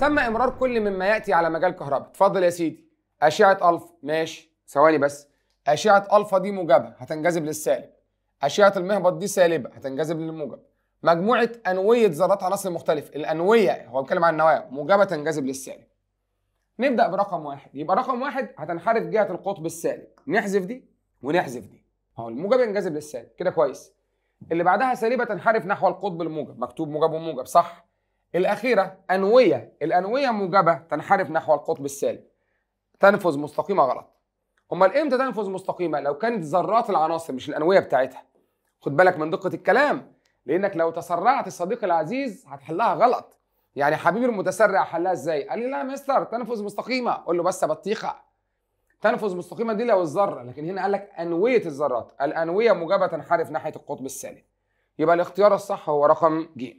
تم امرار كل مما ياتي على مجال كهرباء اتفضل يا سيدي اشعه الفا ماشي ثواني بس اشعه الفا دي موجبه هتنجذب للسالب اشعه المهبط دي سالبه هتنجذب للموجب مجموعه انويه ذرات عناصر مختلف الانويه هو بيتكلم عن النواه موجبه تنجذب للسالب نبدا برقم واحد يبقى رقم واحد هتنحرف جهه القطب السالب نحذف دي ونحذف دي اهو الموجب ينجذب للسالب كده كويس اللي بعدها سالبه تنحرف نحو القطب الموجب مكتوب موجب وموجب صح الأخيرة أنوية الأنوية موجبة تنحرف نحو القطب السالب تنفذ مستقيمة غلط امال امتى تنفذ مستقيمه لو كانت ذرات العناصر مش الانويه بتاعتها خد بالك من دقه الكلام لانك لو تسرعت الصديق العزيز هتحلها غلط يعني حبيبي المتسرع حلها ازاي قال لي لا مستر تنفذ مستقيمه قول له بس بطيخه تنفذ مستقيمه دي لو الذره لكن هنا قال لك انويه الذرات الانويه موجبه تنحرف ناحيه القطب السالب يبقى الاختيار الصح هو رقم ج